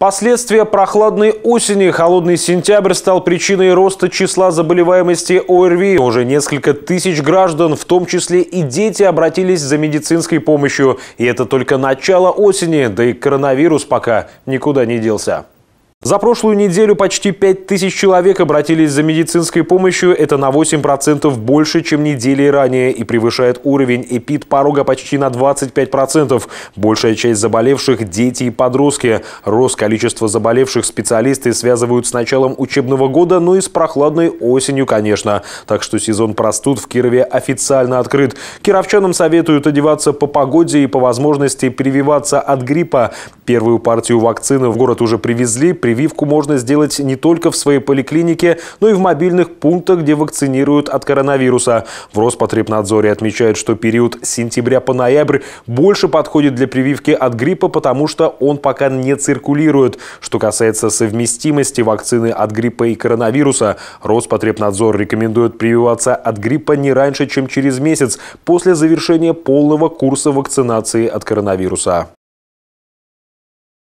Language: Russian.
Последствия прохладной осени холодный сентябрь стал причиной роста числа заболеваемости ОРВИ. Уже несколько тысяч граждан, в том числе и дети, обратились за медицинской помощью. И это только начало осени, да и коронавирус пока никуда не делся. За прошлую неделю почти 5000 человек обратились за медицинской помощью. Это на 8% больше, чем недели ранее, и превышает уровень эпид порога почти на 25%. Большая часть заболевших – дети и подростки. Рост количества заболевших специалисты связывают с началом учебного года, но и с прохладной осенью, конечно. Так что сезон простуд в Кирове официально открыт. Кировчанам советуют одеваться по погоде и по возможности прививаться от гриппа. Первую партию вакцины в город уже привезли. Прививку можно сделать не только в своей поликлинике, но и в мобильных пунктах, где вакцинируют от коронавируса. В Роспотребнадзоре отмечают, что период с сентября по ноябрь больше подходит для прививки от гриппа, потому что он пока не циркулирует. Что касается совместимости вакцины от гриппа и коронавируса, Роспотребнадзор рекомендует прививаться от гриппа не раньше, чем через месяц после завершения полного курса вакцинации от коронавируса.